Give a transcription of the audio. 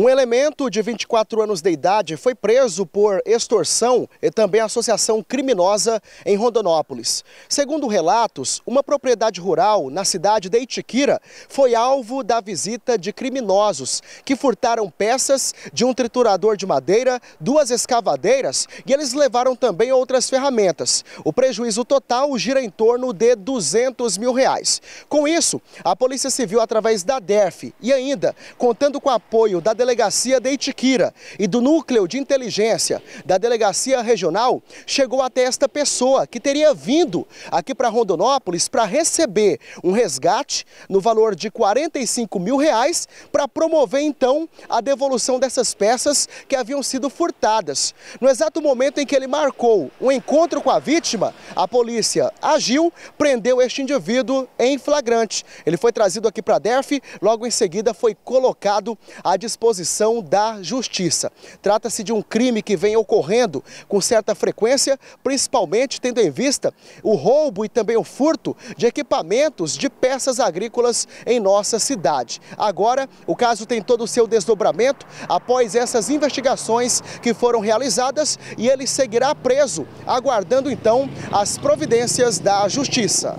Um elemento de 24 anos de idade foi preso por extorsão e também associação criminosa em Rondonópolis. Segundo relatos, uma propriedade rural na cidade de Itiquira foi alvo da visita de criminosos que furtaram peças de um triturador de madeira, duas escavadeiras e eles levaram também outras ferramentas. O prejuízo total gira em torno de 200 mil reais. Com isso, a Polícia Civil, através da DERF e ainda contando com o apoio da delegacia, delegacia de Itiquira e do núcleo de inteligência da delegacia regional, chegou até esta pessoa que teria vindo aqui para Rondonópolis para receber um resgate no valor de 45 mil reais para promover então a devolução dessas peças que haviam sido furtadas. No exato momento em que ele marcou um encontro com a vítima, a polícia agiu, prendeu este indivíduo em flagrante. Ele foi trazido aqui para a DERF, logo em seguida foi colocado à disposição da justiça. Trata-se de um crime que vem ocorrendo com certa frequência, principalmente tendo em vista o roubo e também o furto de equipamentos de peças agrícolas em nossa cidade. Agora, o caso tem todo o seu desdobramento após essas investigações que foram realizadas e ele seguirá preso, aguardando então as providências da justiça.